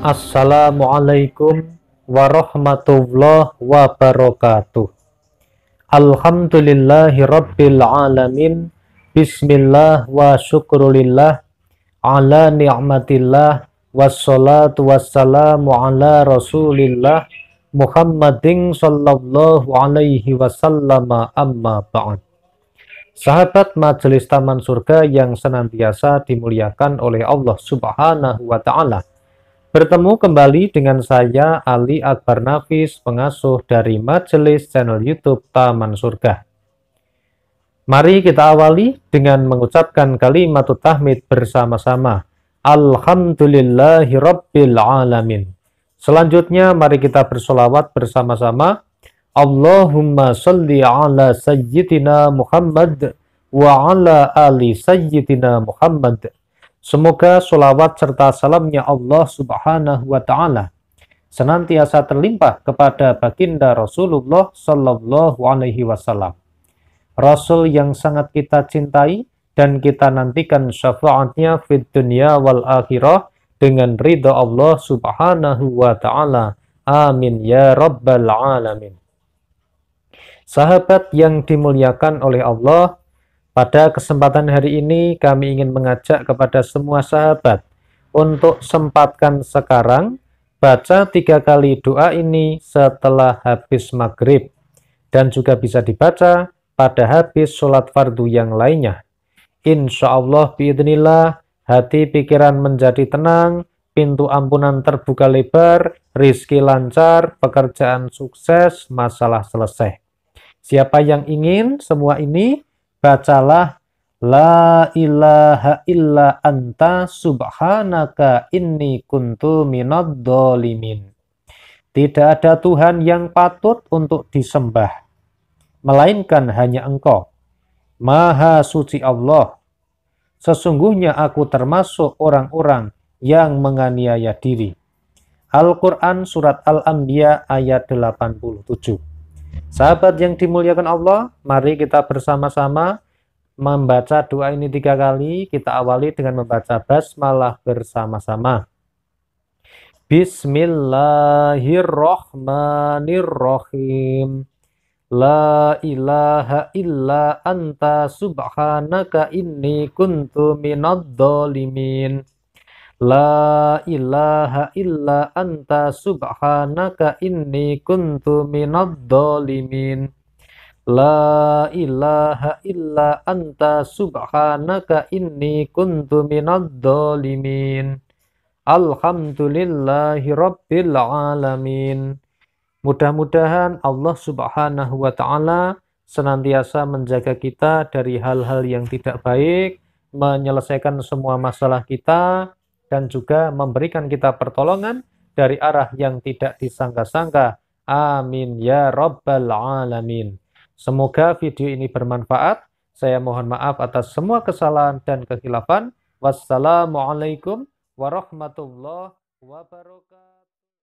Assalamualaikum warahmatullahi wabarakatuh. Alhamdulillahi rabbil alamin. Bismillah wa syukrulillah ala ni'matillah wassalatu wassalamu ala rasulillah Muhammadin sallallahu alaihi wasallama amma ba'd. Sahabat Majelis Taman Surga yang senantiasa dimuliakan oleh Allah Subhanahu wa taala. Bertemu kembali dengan saya Ali Akbar Nafis, pengasuh dari Majelis channel YouTube Taman Surga. Mari kita awali dengan mengucapkan kalimat tahmid bersama-sama. Alhamdulillahirabbil alamin. Selanjutnya mari kita bersolawat bersama-sama. Allahumma salli ala sayyidina Muhammad wa ala ali sayyidina Muhammad. Semoga solawat serta salamnya Allah subhanahu wa ta'ala senantiasa terlimpah kepada baginda Rasulullah sallallahu alaihi wasallam. Rasul yang sangat kita cintai dan kita nantikan syafaatnya di dunia wal akhirah dengan ridha Allah subhanahu wa ta'ala. Amin ya rabbal alamin. Sahabat yang dimuliakan oleh Allah, pada kesempatan hari ini kami ingin mengajak kepada semua sahabat untuk sempatkan sekarang baca tiga kali doa ini setelah habis maghrib dan juga bisa dibaca pada habis sholat fardu yang lainnya. Insya Allah biidnillah hati pikiran menjadi tenang, pintu ampunan terbuka lebar, rizki lancar, pekerjaan sukses, masalah selesai. Siapa yang ingin semua ini? bacalah La ilaha illa anta subhanaka inni kuntu minad dolimin. Tidak ada Tuhan yang patut untuk disembah, melainkan hanya engkau. Maha suci Allah, sesungguhnya aku termasuk orang-orang yang menganiaya diri. Al-Quran Surat Al-Anbiya ayat 87 Sahabat yang dimuliakan Allah, mari kita bersama-sama membaca doa ini tiga kali. Kita awali dengan membaca basmalah bersama-sama. Bismillahirrohmanirrohim. La ilaha illa anta subhanaka inni kuntu minad dolimin. La ilaha illa anta subhanaka inni kuntu minad dolimin. La ilaha illa anta subhanaka inni kuntu minad dolimin. Alhamdulillahi rabbil alamin. Mudah-mudahan Allah subhanahu wa ta'ala senantiasa menjaga kita dari hal-hal yang tidak baik, menyelesaikan semua masalah kita, dan juga memberikan kita pertolongan dari arah yang tidak disangka-sangka. Amin ya robbal alamin. Semoga video ini bermanfaat. Saya mohon maaf atas semua kesalahan dan kekhilafan. Wassalamualaikum warahmatullahi wabarakatuh.